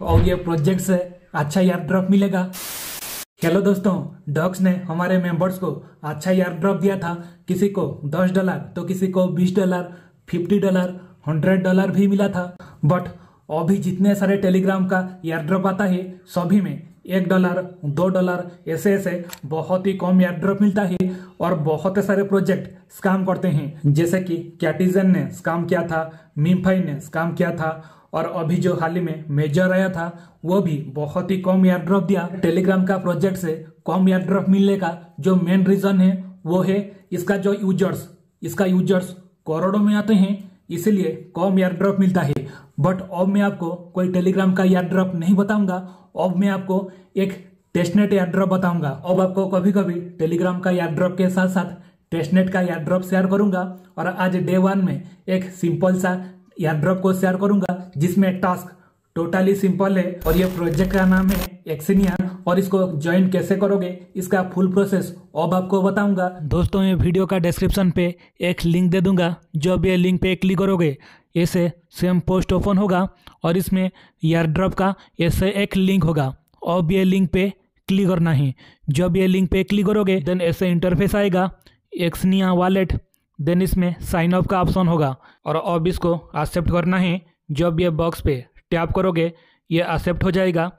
और ये प्रोजेक्ट से अच्छा यार ड्रॉप मिलेगा हेलो दोस्तों डॉक्स ने हमारे मेंबर्स को अच्छा यार ड्रॉप दिया था किसी को 10 डॉलर तो किसी को 20 डॉलर 50 डॉलर 100 डॉलर भी मिला था बट अभी जितने सारे टेलीग्राम का एयर ड्रॉप आता है सभी में एक डॉलर दो डॉलर ऐसे ऐसे बहुत ही कम एयर ड्रॉप मिलता है और बहुत सारे प्रोजेक्ट स्काम करते हैं जैसे कि कैटिजन ने स्काम किया था मीम ने स्काम किया था और अभी जो हाल ही में मेजर आया था वो भी बहुत ही कम एयर ड्रॉप दिया टेलीग्राम का प्रोजेक्ट से कम एयर ड्रॉप मिलने का जो मेन रीजन है वो है इसका जो यूजर्स इसका यूजर्स करोड़ों में आते हैं इसीलिए कम एयर ड्रॉप मिलता है बट अब मैं आपको कोई टेलीग्राम का एयर ड्रॉप नहीं बताऊंगा अब मैं आपको एक टेस्टनेट एयर ड्रॉप बताऊंगा अब आपको कभी कभी टेलीग्राम का एयर ड्रॉप के साथ साथ टेस्टनेट का एयर ड्रॉप शेयर करूंगा और आज डे वन में एक सिंपल सा एयर ड्रॉप को शेयर करूंगा जिसमें टास्क टोटली सिंपल है और ये प्रोजेक्ट का नाम है एक्सिनिया और इसको ज्वाइन कैसे करोगे इसका फुल प्रोसेस अब आपको बताऊंगा दोस्तों ये वीडियो का डिस्क्रिप्शन पे एक लिंक दे दूंगा जो अब लिंक पे क्लिक करोगे ऐसे सेम पोस्ट ओपन होगा और इसमें एयर ड्रॉप का ऐसे एक लिंक होगा अब ये लिंक पे क्लिक करना है जब ये लिंक पे क्लिक करोगे देन ऐसे इंटरफेस आएगा एक्सनिया वॉलेट देन इसमें साइन ऑफ का ऑप्शन होगा और अब इसको एक्सेप्ट करना है जब ये बॉक्स पे टैप करोगे ये एक्सेप्ट हो जाएगा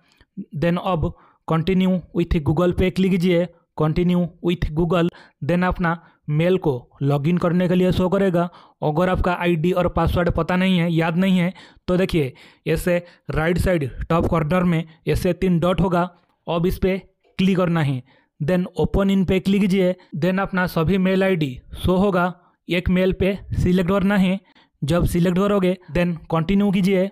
देन अब कंटिन्यू विथ गूगल पे क्लिक कीजिए कंटिन्यू विथ गूगल देन अपना मेल को लॉगिन करने के लिए शो करेगा अगर आपका आईडी और पासवर्ड पता नहीं है याद नहीं है तो देखिए ऐसे राइट साइड टॉप कॉर्नर में ऐसे तीन डॉट होगा अब इस पर क्लिक करना है देन ओपन इन पे क्लिक कीजिए देन अपना सभी मेल आईडी शो होगा एक मेल पे सिलेक्ट करना है जब सिलेक्ट करोगे देन कंटिन्यू कीजिए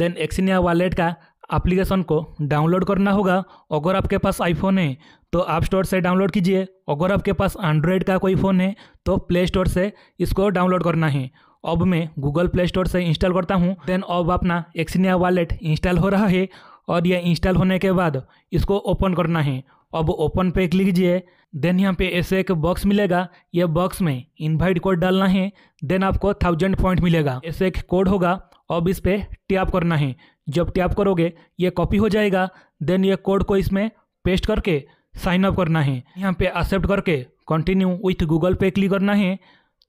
देन एक्सिनिया वॉलेट का एप्लीकेशन को डाउनलोड करना होगा अगर आपके पास आईफोन है तो आप स्टोर से डाउनलोड कीजिए अगर आपके पास एंड्रॉयड का कोई फ़ोन है तो प्ले स्टोर से इसको डाउनलोड करना है अब मैं गूगल प्ले स्टोर से इंस्टॉल करता हूँ देन अब अपना एक्सिनिया वॉलेट इंस्टॉल हो रहा है और यह इंस्टॉल होने के बाद इसको ओपन करना है अब ओपन पे क्लिक कीजिए देन यहाँ पे ऐसे एक बॉक्स मिलेगा यह बॉक्स में इनवाइट कोड डालना है देन आपको थाउजेंड पॉइंट मिलेगा ऐसे एक कोड होगा अब इस पर टैप करना है जब टैप करोगे ये कॉपी हो जाएगा देन ये कोड को इसमें पेस्ट करके साइन अप करना है यहाँ पे एक्सेप्ट करके कंटिन्यू विथ गूगल पे क्लिक करना है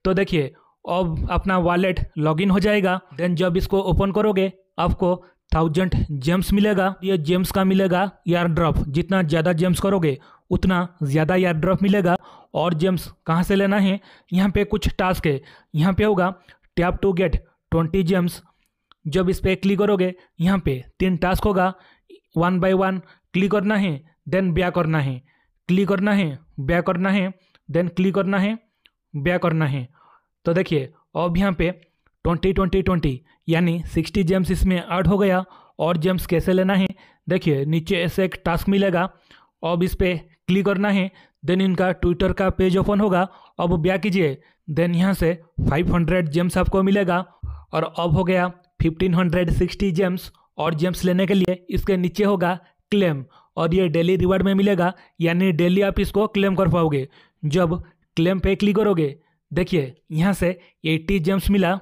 तो देखिए अब अपना वॉलेट लॉगिन हो जाएगा देन जब इसको ओपन करोगे आपको थाउजेंड जेम्स मिलेगा यह जेम्स का मिलेगा यार ड्रॉप जितना ज़्यादा जेम्स करोगे उतना ज़्यादा यार ड्रॉप मिलेगा और जेम्स कहाँ से लेना है यहाँ पे कुछ टास्क है यहाँ पे होगा tap to get twenty gems जब इस पर क्लिक करोगे यहाँ पे तीन टास्क होगा वन बाय वन क्लिक करना है देन ब्या करना है क्लिक करना है ब्या करना है देन क्लिक करना है ब्या करना है तो देखिए अब यहाँ पे ट्वेंटी ट्वेंटी ट्वेंटी यानी सिक्सटी जेम्स इसमें ऐड हो गया और जेम्स कैसे लेना है देखिए नीचे ऐसे एक टास्क मिलेगा अब इस पर क्लिक करना है देन इनका ट्विटर का पेज ओपन होगा अब ब्या कीजिए देन यहाँ से 500 जेम्स आपको मिलेगा और अब हो गया 1560 जेम्स और जेम्स लेने के लिए इसके नीचे होगा क्लेम और ये डेली रिवार्ड में मिलेगा यानी डेली आप इसको क्लेम कर पाओगे जब क्लेम पे क्लिक करोगे देखिए यहाँ से 80 जेम्स मिला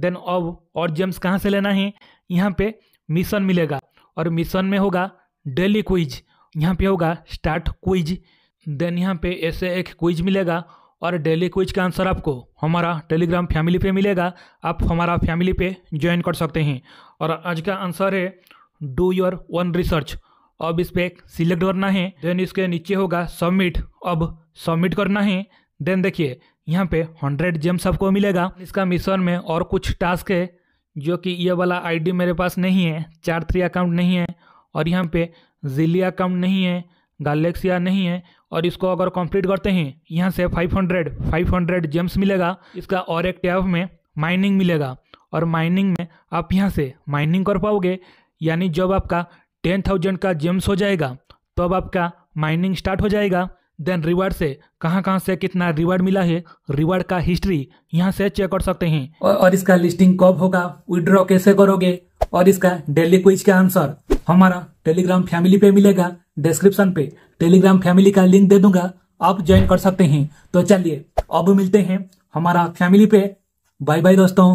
देन अब और जेम्स कहाँ से लेना है यहाँ पे मिशन मिलेगा और मिशन में होगा डेली क्विज यहाँ पे होगा स्टार्ट क्विज देन यहाँ पे ऐसे एक क्विज मिलेगा और डेली क्विज का आंसर आपको हमारा टेलीग्राम फैमिली पे मिलेगा आप हमारा फैमिली पे ज्वाइन कर सकते हैं और आज का आंसर है डू योर ओन रिसर्च अब इस पर सिलेक्ट करना है देन इसके नीचे होगा सबमिट अब सबमिट करना है देन देखिए यहाँ पे हंड्रेड जेम्स आपको मिलेगा इसका मिशन में और कुछ टास्क है जो कि ये वाला आईडी मेरे पास नहीं है चार थ्री अकाउंट नहीं है और यहाँ पे जिली अकाउंट नहीं है गैलेक्सिया नहीं है और इसको अगर कंप्लीट करते हैं यहाँ से 500 500 जेम्स मिलेगा इसका और एक टैब में माइनिंग मिलेगा और माइनिंग में आप यहाँ से माइनिंग कर पाओगे यानी जब आपका टेन थाउजेंड का जेम्स हो जाएगा तब तो आपका माइनिंग स्टार्ट हो जाएगा देन रिवार्ड से कहाँ कहाँ से कितना रिवार्ड मिला है रिवार्ड का हिस्ट्री यहाँ से चेक कर सकते हैं और इसका लिस्टिंग कब होगा विड्रॉ कैसे करोगे और इसका डेली क्विज का आंसर हमारा टेलीग्राम फैमिली पे मिलेगा डिस्क्रिप्शन पे टेलीग्राम फैमिली का लिंक दे दूंगा आप ज्वाइन कर सकते हैं तो चलिए अब मिलते हैं हमारा फैमिली पे बाय बाय दोस्तों